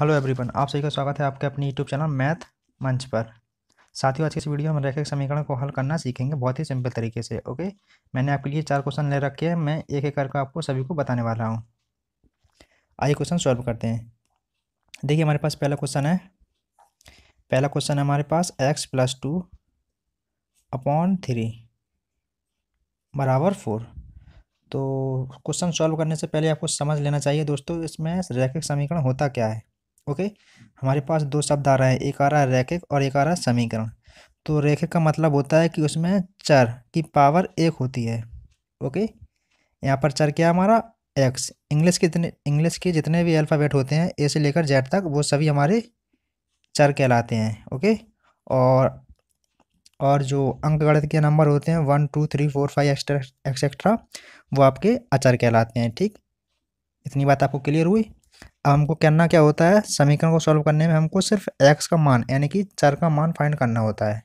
hello everyone आप सभी का स्वागत है आपके अपने यूट्यूब चैनल मैथ मंच पर साथियों आज के इस वीडियो में रेखा समीकरण को हल करना सीखेंगे बहुत ही सिंपल तरीके से ओके मैंने आपके लिए चार क्वेश्चन ले रखे हैं मैं एक एक करके आपको सभी को बताने वाला हूँ आइए क्वेश्चन सॉल्व करते हैं देखिए हमारे पास पहला क्वेश्चन है पहला क्वेश्चन है हमारे पास x plus two upon three बराबर फोर तो क्वेश्चन सॉल्व करने से पहले आपको समझ लेना चाहिए दोस्तों इसमें रैखिक समीकरण होता क्या है ओके हमारे पास दो शब्द आ रहा है एक आ रहा है रैखिक और एक आ रहा है समीकरण तो रैखिक का मतलब होता है कि उसमें चर की पावर एक होती है ओके यहाँ पर चर क्या हमारा एक्स इंग्लिश के जितने इंग्लिश के जितने भी अल्फ़ाबेट होते हैं ए से लेकर जेड तक वो सभी हमारे चर कहलाते हैं ओके और और जो गणित के नंबर होते हैं one two three four five extra et cetera वो आपके अचर कहलाते हैं ठीक इतनी बात आपको क्लियर हुई हमको करना क्या होता है समीकरण को सॉल्व करने में हमको सिर्फ एक्स का मान यानी कि चार का मान फाइंड करना होता है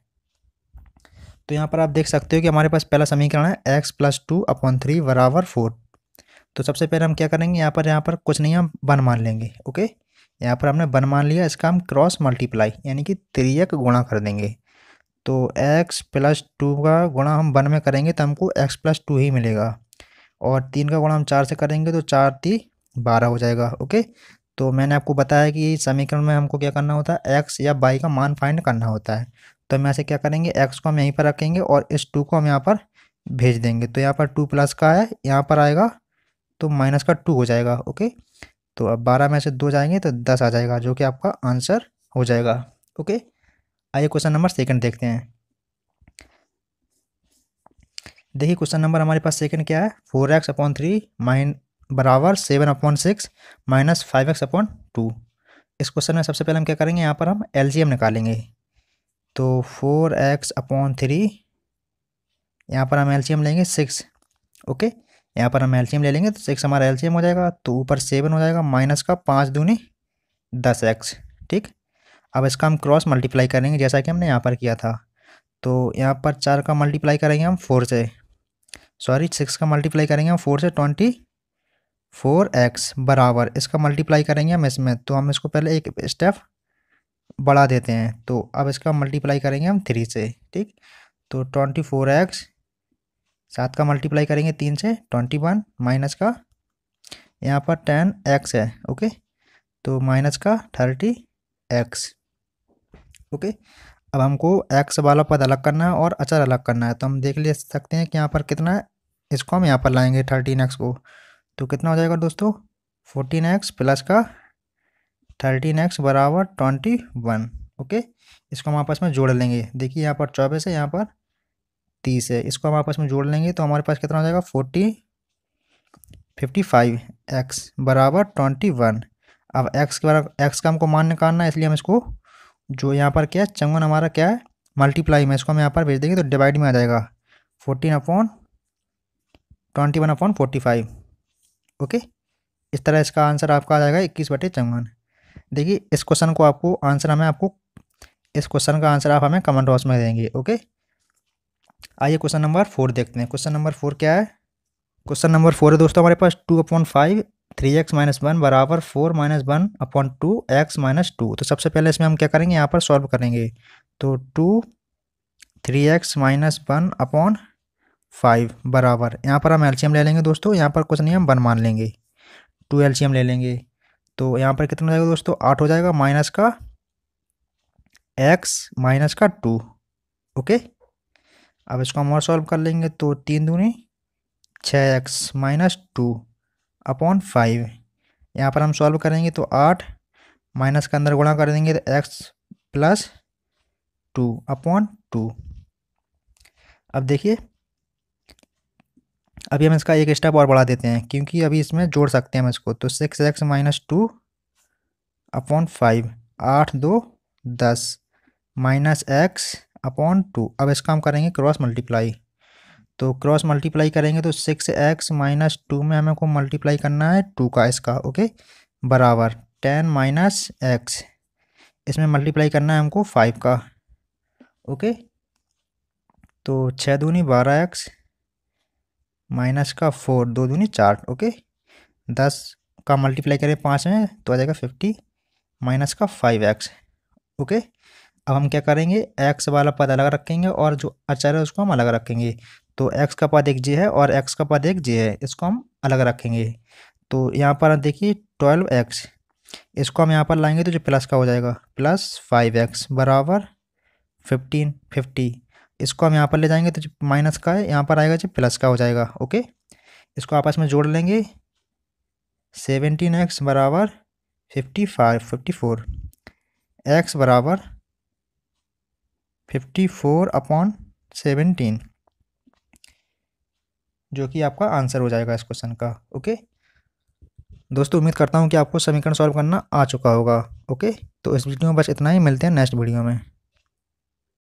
तो यहाँ पर आप देख सकते हो कि हमारे पास पहला समीकरण है x plus two upon three बराबर फोर तो सबसे पहले हम क्या करेंगे यहाँ पर यहाँ पर कुछ नहीं हम वन मान लेंगे ओके यहाँ पर हमने वन मान लिया इसका हम क्रॉस मल्टीप्लाई यानी कि त्रियक गुणा कर देंगे तो एक्स प्लस टू का गुणा हम वन में करेंगे तो हमको एक्स प्लस टू ही मिलेगा और तीन का गुणा हम चार से करेंगे तो चार थी बारह हो जाएगा ओके तो मैंने आपको बताया कि समीकरण में हमको क्या करना होता है एक्स या बाई का मान फाइंड करना होता है तो हम ऐसे क्या करेंगे एक्स को हम यहीं पर रखेंगे और इस टू को हम यहाँ पर भेज देंगे तो यहाँ पर टू प्लस का है यहाँ पर आएगा तो माइनस का टू हो जाएगा ओके तो अब बारह में से दो जाएंगे तो दस आ जाएगा जो कि आपका आंसर हो जाएगा ओके आइए क्वेश्चन नंबर सेकंड देखते हैं देखिए क्वेश्चन नंबर हमारे पास सेकंड क्या है four x upon three minus बराबर seven upon six minus five x upon two इस क्वेश्चन में सबसे पहले हम क्या करेंगे यहाँ पर हम एल निकालेंगे तो फोर एक्स अपॉन थ्री यहाँ पर हम एल लेंगे सिक्स ओके यहाँ पर हम एल ले लेंगे तो सिक्स हमारा एल हो जाएगा तो ऊपर सेवन हो जाएगा माइनस का पाँच दूनी दस एक्स ठीक अब इसका हम क्रॉस मल्टीप्लाई करेंगे जैसा कि हमने यहाँ पर किया था तो यहाँ पर चार का मल्टीप्लाई करेंगे हम फोर से सॉरी सिक्स का मल्टीप्लाई करेंगे हम फोर से ट्वेंटी फोर एक्स बराबर इसका मल्टीप्लाई करेंगे हम इसमें तो हम इसको पहले एक स्टेप बढ़ा देते हैं तो अब इसका मल्टीप्लाई करेंगे हम थ्री से ठीक तो ट्वेंटी फोर एक्स सात का मल्टीप्लाई करेंगे तीन से ट्वेंटी वन माइनस का यहाँ पर टेन एक्स है ओके तो माइनस का थर्टी एक्स ओके अब हमको एक्स वाला पद अलग करना है और अचर अलग करना है तो हम देख ले सकते हैं कि यहाँ पर कितना है इसको हम यहाँ पर लाएंगे थर्टीन एक्स को तो कितना हो जाएगा दोस्तों फोर्टीन एक्स प्लस का थर्टीन एक्स बराबर ट्वेंटी वन ओके इसको हम आपस में जोड़ लेंगे देखिए यहाँ पर चौबीस है यहाँ पर तीस है इसको हम आपस में जोड़ लेंगे तो हमारे पास कितना हो जाएगा फोर्टी फिफ्टी फाइव एक्स बराबर ट्वेंटी वन अब एक्स के बराबर एक्स का हमको मान निकालना है इसलिए हम इसको जो यहाँ पर क्या है चंगन हमारा क्या है मल्टीप्लाई में इसको हम यहाँ पर भेज देंगे तो डिवाइड में आ जाएगा fourteen upon twenty one upon forty five okay इस तरह इसका आंसर आपका आ जाएगा इक्कीस बटे चौवन देखिए इस क्वेश्चन को आपको आंसर हमें आपको इस क्वेश्चन का आंसर आप हमें कमेंट बॉक्स में देंगे ओके आइए क्वेश्चन नंबर फोर देखते हैं क्वेश्चन नंबर फोर क्या है क्वेश्चन नंबर फोर है दोस्तों हमारे पास two upon five three x minus one बराबर four minus one upon two x minus two तो सबसे पहले इसमें हम क्या करेंगे यहाँ पर सॉल्व करेंगे तो two three x minus one upon five बराबर यहाँ पर हम एलसीएम ले लेंगे दोस्तों यहाँ पर कुछ नहीं हम वन मान लेंगे टू एलसीएम ले लेंगे तो यहाँ पर कितना हो जाएगा दोस्तों आठ हो जाएगा माइनस का एक्स माइनस का टू ओके अब इसको हम और सॉल्व कर लेंगे तो तीन दूनी छः x minus two upon five यहाँ पर हम सॉल्व करेंगे तो आठ माइनस का अंदर गुणा कर देंगे तो x plus two upon two अब देखिए अभी हम इसका एक स्टेप और बढ़ा देते हैं क्योंकि अभी इसमें जोड़ सकते हैं हम इसको तो six x minus two upon five आठ दो दस माइनस एक्स अपॉन टू अब इसका हम करेंगे क्रॉस मल्टीप्लाई तो क्रॉस मल्टीप्लाई करेंगे तो सिक्स एक्स माइनस टू में हमें को मल्टीप्लाई करना है टू का इसका ओके बराबर टेन माइनस एक्स इसमें मल्टीप्लाई करना है हमको फाइव का ओके तो छः दूनी बारह एक्स माइनस का फोर दो दूनी चार ओके दस का मल्टीप्लाई करें पाँच में तो आ जाएगा फिफ्टी माइनस का फाइव एक्स ओके अब हम क्या करेंगे एक्स वाला पद अलग रखेंगे और जो अचार है उसको हम अलग रखेंगे तो एक्स का पद एक जे है और एक्स का पद एक जे है इसको हम अलग रखेंगे तो यहाँ पर देखिए ट्वेल्व एक्स इसको हम यहाँ पर लाएंगे तो जो प्लस का हो जाएगा प्लस फाइव एक्स बराबर फिफ्टीन फिफ्टी इसको हम यहाँ पर ले जाएंगे तो माइनस का है यहाँ पर आएगा जब प्लस का हो जाएगा ओके इसको आपस में जोड़ लेंगे सेवेंटीन एक्स बराबर fifty five fifty four x बराबर फिफ्टी फोर अपॉन सेवेंटीन जो कि आपका आंसर हो जाएगा इस क्वेश्चन का ओके दोस्तों उम्मीद करता हूँ कि आपको समीकरण सॉल्व करना आ चुका होगा ओके तो इस वीडियो में बस इतना ही मिलते हैं नेक्स्ट वीडियो में